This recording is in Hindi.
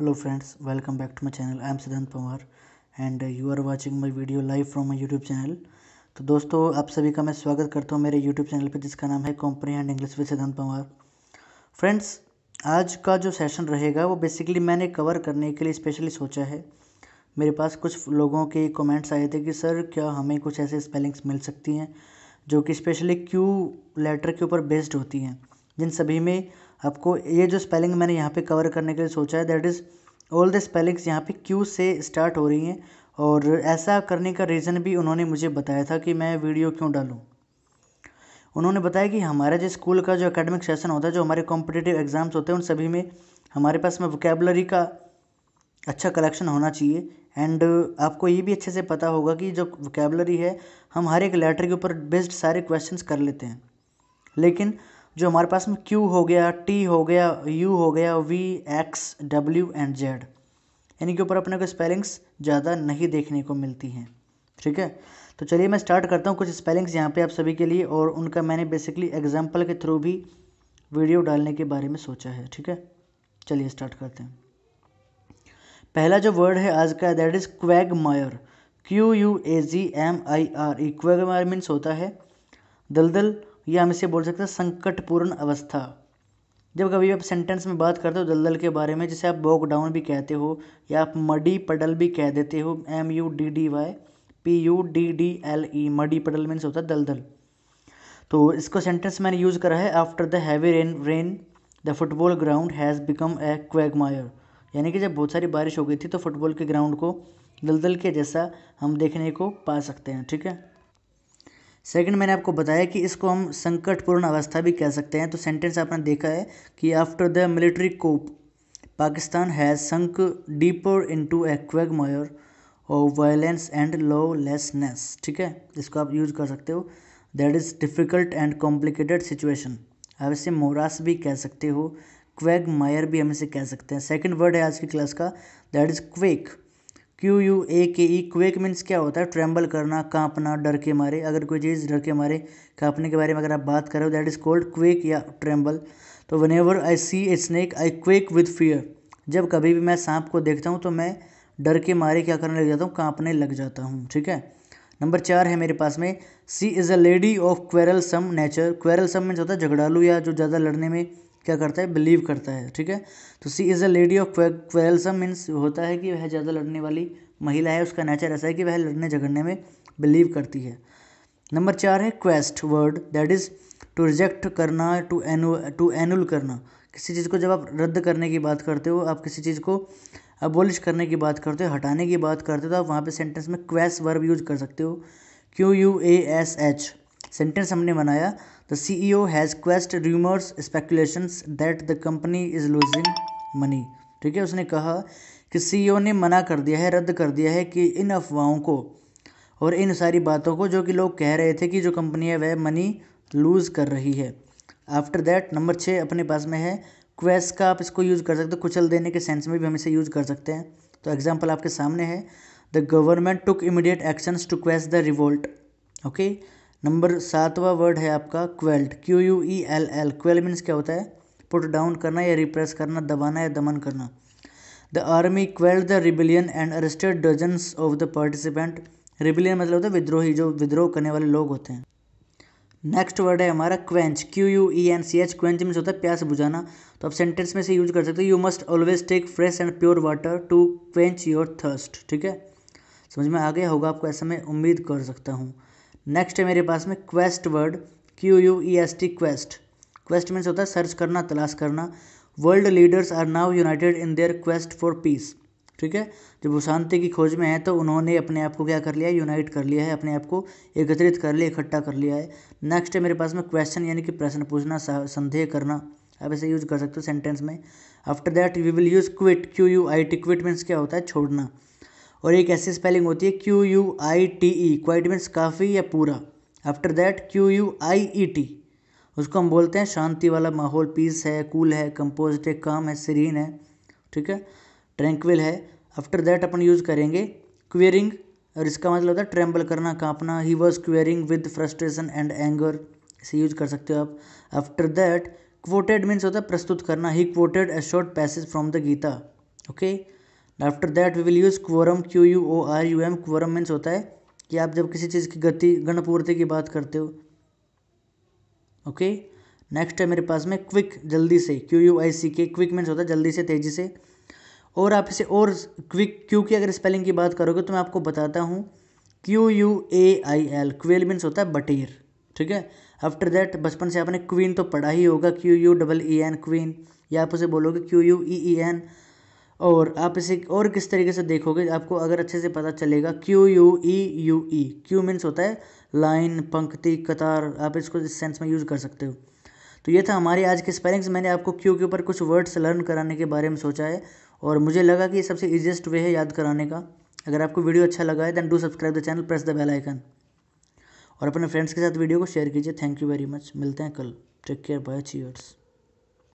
Hello friends welcome back to my channel I am Siddhant pawar and you are watching my video live from my YouTube channel तो दोस्तों आप सभी का मैं स्वागत करता हूँ मेरे यूट्यूब चैनल पे जिसका नाम है एंड इंग्लिश विद सिद्धांत पंवार फ्रेंड्स आज का जो सेशन रहेगा वो बेसिकली मैंने कवर करने के लिए स्पेशली सोचा है मेरे पास कुछ लोगों के कॉमेंट्स आए थे कि सर क्या हमें कुछ ऐसे स्पेलिंग्स मिल सकती हैं जो कि स्पेशली क्यू लेटर के ऊपर बेस्ड होती हैं जिन सभी में आपको ये जो स्पेलिंग मैंने यहाँ पे कवर करने के लिए सोचा है that is all the spellings यहाँ पे क्यू से स्टार्ट हो रही हैं और ऐसा करने का रीज़न भी उन्होंने मुझे बताया था कि मैं वीडियो क्यों डालूँ उन्होंने बताया कि हमारा जो स्कूल का जो अकेडमिक सेशन होता है जो हमारे कॉम्पिटेटिव एग्ज़ाम्स होते हैं उन सभी में हमारे पास में वोकेबलरी का अच्छा कलेक्शन होना चाहिए एंड आपको ये भी अच्छे से पता होगा कि जो वोकेबलरी है हम हर एक लेटर के ऊपर बेस्ड सारे क्वेश्चंस कर लेते हैं लेकिन जो हमारे पास में क्यू हो गया टी हो गया यू हो गया V X W and Z इनके ऊपर अपने को स्पेलिंग्स ज़्यादा नहीं देखने को मिलती हैं ठीक है तो चलिए मैं स्टार्ट करता हूँ कुछ स्पेलिंग्स यहाँ पे आप सभी के लिए और उनका मैंने बेसिकली एग्जाम्पल के थ्रू भी वीडियो डालने के बारे में सोचा है ठीक है चलिए स्टार्ट करते हैं पहला जो वर्ड है आज का that is quagmire Q U A G M I R E quagmire means होता है दलदल या हम इसे बोल सकते हैं संकटपूर्ण अवस्था जब कभी आप सेंटेंस में बात करते हो दलदल के बारे में जिसे आप बॉक डाउन भी कहते हो या आप मडी पडल भी कह देते हो M U D D Y P U D D L E muddy puddle means होता है दलदल तो इसको सेंटेंस मैंने यूज़ करा है after the heavy rain rain the football ground has become a quagmire यानी कि जब बहुत सारी बारिश हो गई थी तो फुटबॉल के ग्राउंड को दलदल के जैसा हम देखने को पा सकते हैं ठीक है सेकंड मैंने आपको बताया कि इसको हम संकटपूर्ण अवस्था भी कह सकते हैं तो सेंटेंस आपने देखा है कि after the military coup Pakistan has sunk deeper into a quag quagmire of violence and lawlessness ठीक है इसको आप यूज कर सकते हो that is difficult and complicated situation आप इसे मोरास भी कह सकते हो क्वेग मायर भी हम इसे कह सकते हैं सेकेंड वर्ड है आज की क्लास का that is quake Q U A K E quake means क्या होता है ट्रेम्बल करना कांपना डर के मारे अगर कोई चीज़ डर के मारे कांपने के बारे में अगर आप बात करें दैट इज़ कॉल्ड क्वेक या ट्रेम्बल तो whenever I see a snake I quake with fear जब कभी भी मैं सांप को देखता हूँ तो मैं डर के मारे क्या करने लग जाता हूँ कांपने लग जाता हूँ ठीक है नंबर चार है मेरे पास में she is a lady of quarrelsome nature quarrelsome means होता है झगड़ालू या जो ज़्यादा लड़ने में क्या करता है बिलीव करता है ठीक है तो she is a lady of quarrelsome means होता है कि वह ज़्यादा लड़ने वाली महिला है उसका नेचर ऐसा है कि वह लड़ने झगड़ने में बिलीव करती है नंबर चार है quest word that is to reject करना टू एनु टू एनुल करना किसी चीज़ को जब आप रद्द करने की बात करते हो आप किसी चीज़ को अबोलिश करने की बात करते हो हटाने की बात करते हो तो आप वहाँ पे सेंटेंस में क्वेस वर्ब यूज कर सकते हो Q U A S H sentence हमने बनाया The CEO has quashed rumors, speculations that the company is losing money. ठीक है उसने कहा कि सीईओ e ने मना कर दिया है रद्द कर दिया है कि इन अफवाहों को और इन सारी बातों को जो कि लोग कह रहे थे कि जो कंपनी है वह मनी लूज़ कर रही है आफ्टर दैट नंबर छः अपने पास में है क्वेस का आप इसको यूज़ कर सकते हो कुचल देने के सेंस में भी हम इसे यूज़ कर सकते हैं तो एग्जाम्पल आपके सामने है the government took immediate actions to quash the revolt okay number सातवा वर्ड है आपका quelled Q U E L L quail means क्या होता है पुट डाउन करना या रिप्रेस करना दबाना या दमन करना the army quelled the rebellion and arrested dozens of the participant rebellion मतलब होता है विद्रोही जो विद्रोह करने वाले लोग होते हैं नेक्स्ट वर्ड है हमारा quench Q U E N C H quench means होता है प्यास बुझाना तो आप सेंटेंस में से यूज कर सकते हो you must always take fresh and pure water to quench your thirst ठीक है समझ में आ गया होगा आपको ऐसा मैं उम्मीद कर सकता हूँ नेक्स्ट है मेरे पास में quest word Q U E S T quest quest means होता है सर्च करना तलाश करना world leaders are now united in their quest for peace ठीक है जब वो शांति की खोज में है तो उन्होंने अपने आप को क्या कर लिया है यूनाइट कर लिया है अपने आप को एकत्रित कर लिया इकट्ठा कर लिया है नेक्स्ट है मेरे पास में क्वेश्चन यानी कि प्रश्न पूछना संदेह करना आप ऐसे यूज कर सकते हो सेंटेंस में after that we will use quit Q U I T quit means क्या होता है छोड़ना और एक ऐसी स्पेलिंग होती है Q U I T E quite means काफ़ी या पूरा after that Q U I E T उसको हम बोलते हैं शांति वाला माहौल पीस है कूल है कंपोज है काम है सीरीन है ठीक है ट्रैंक्विल है आफ्टर दैट अपन यूज़ करेंगे क्वेरिंग और इसका मतलब होता है ट्रैम्बल करना कांपना he was quivering with frustration and anger इसे यूज कर सकते हो आप आफ्टर दैट क्वोटेड मीन्स होता है प्रस्तुत करना he quoted a short passage from the Gita okay after that we will use quorum Q U O R U M quorum means होता है कि आप जब किसी चीज़ की गति गणपूर्ति की बात करते हो ओके नेक्स्ट है मेरे पास में क्विक जल्दी से क्यू यू आई सी के क्विक मीन्स होता है जल्दी से तेज़ी से और आप इसे और क्विक क्यू की अगर स्पेलिंग की बात करोगे तो मैं आपको बताता हूँ Q U A I L quail means होता है बटेर ठीक है आफ्टर दैट बचपन से आपने क्वीन तो पढ़ा ही होगा Q U double E N queen या आप उसे बोलोगे Q U E E N और आप इसे और किस तरीके से देखोगे आपको अगर अच्छे से पता चलेगा Q U E U E queue means होता है लाइन पंक्ति कतार आप इसको इस सेंस में यूज़ कर सकते हो तो ये था हमारी आज की स्पेलिंग्स मैंने आपको क्यू के ऊपर कुछ वर्ड्स लर्न कराने के बारे में सोचा है और मुझे लगा कि ये सबसे ईजिएस्ट वे है याद कराने का अगर आपको वीडियो अच्छा लगा है then do subscribe the channel press the bell icon और अपने फ्रेंड्स के साथ वीडियो को शेयर कीजिए थैंक यू वेरी मच मिलते हैं कल टेक केयर बाय चीयर्स